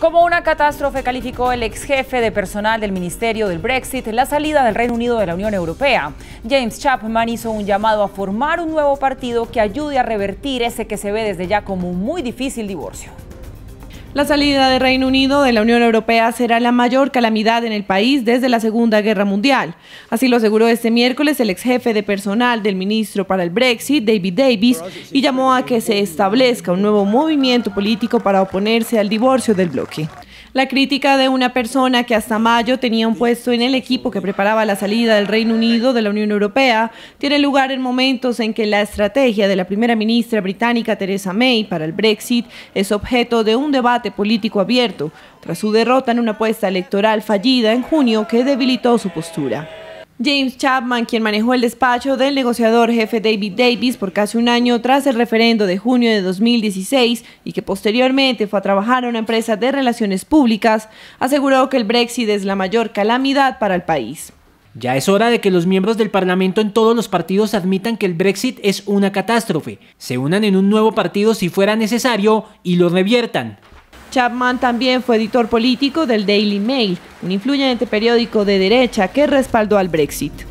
Como una catástrofe calificó el ex jefe de personal del Ministerio del Brexit la salida del Reino Unido de la Unión Europea. James Chapman hizo un llamado a formar un nuevo partido que ayude a revertir ese que se ve desde ya como un muy difícil divorcio. La salida de Reino Unido de la Unión Europea será la mayor calamidad en el país desde la Segunda Guerra Mundial. Así lo aseguró este miércoles el ex jefe de personal del ministro para el Brexit, David Davis, y llamó a que se establezca un nuevo movimiento político para oponerse al divorcio del bloque. La crítica de una persona que hasta mayo tenía un puesto en el equipo que preparaba la salida del Reino Unido de la Unión Europea tiene lugar en momentos en que la estrategia de la primera ministra británica Theresa May para el Brexit es objeto de un debate político abierto, tras su derrota en una apuesta electoral fallida en junio que debilitó su postura. James Chapman, quien manejó el despacho del negociador jefe David Davis por casi un año tras el referendo de junio de 2016 y que posteriormente fue a trabajar a una empresa de relaciones públicas, aseguró que el Brexit es la mayor calamidad para el país. Ya es hora de que los miembros del Parlamento en todos los partidos admitan que el Brexit es una catástrofe, se unan en un nuevo partido si fuera necesario y lo reviertan. Chapman también fue editor político del Daily Mail, un influyente periódico de derecha que respaldó al Brexit.